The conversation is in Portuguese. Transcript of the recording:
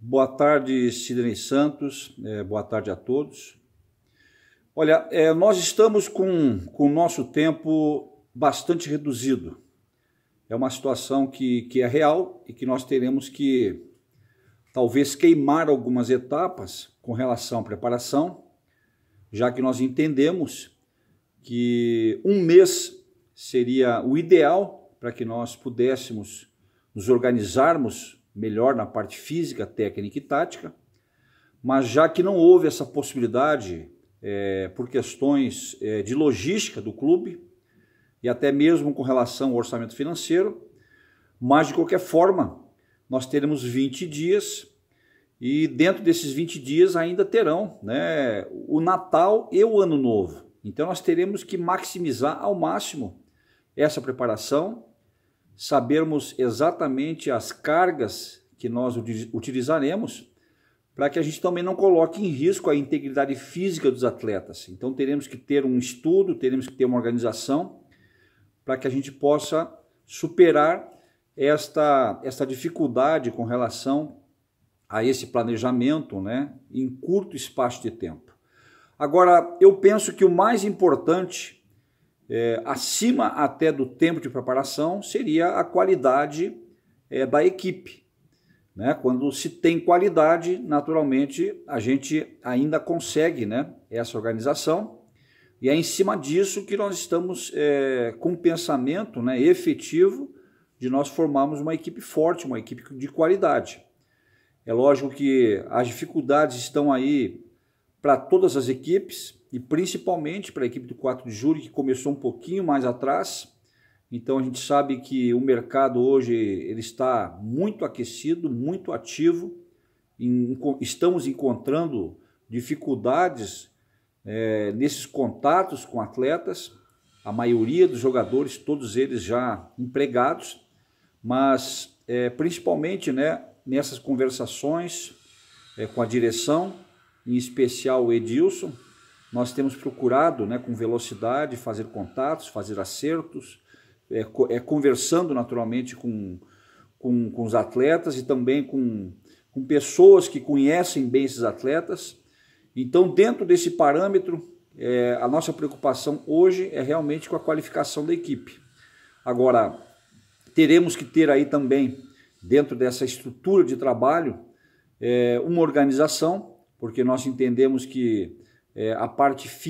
Boa tarde, Sidney Santos. É, boa tarde a todos. Olha, é, nós estamos com, com o nosso tempo bastante reduzido. É uma situação que, que é real e que nós teremos que talvez queimar algumas etapas com relação à preparação, já que nós entendemos que um mês seria o ideal para que nós pudéssemos nos organizarmos melhor na parte física, técnica e tática, mas já que não houve essa possibilidade é, por questões é, de logística do clube e até mesmo com relação ao orçamento financeiro, mas de qualquer forma nós teremos 20 dias e dentro desses 20 dias ainda terão né, o Natal e o Ano Novo. Então nós teremos que maximizar ao máximo essa preparação sabermos exatamente as cargas que nós utilizaremos, para que a gente também não coloque em risco a integridade física dos atletas. Então teremos que ter um estudo, teremos que ter uma organização para que a gente possa superar esta, esta dificuldade com relação a esse planejamento né, em curto espaço de tempo. Agora, eu penso que o mais importante é, acima até do tempo de preparação seria a qualidade é, da equipe. Né? Quando se tem qualidade, naturalmente a gente ainda consegue né, essa organização. E é em cima disso que nós estamos é, com um pensamento né, efetivo de nós formarmos uma equipe forte, uma equipe de qualidade. É lógico que as dificuldades estão aí para todas as equipes e principalmente para a equipe do 4 de julho, que começou um pouquinho mais atrás. Então a gente sabe que o mercado hoje ele está muito aquecido, muito ativo. Estamos encontrando dificuldades é, nesses contatos com atletas, a maioria dos jogadores, todos eles já empregados, mas é, principalmente né, nessas conversações é, com a direção, em especial o Edilson, nós temos procurado né, com velocidade fazer contatos, fazer acertos, é, é conversando naturalmente com, com, com, os atletas e também com, com pessoas que conhecem bem esses atletas. Então, dentro desse parâmetro, é, a nossa preocupação hoje é realmente com a qualificação da equipe. Agora, teremos que ter aí também, dentro dessa estrutura de trabalho, é, uma organização porque nós entendemos que é, a parte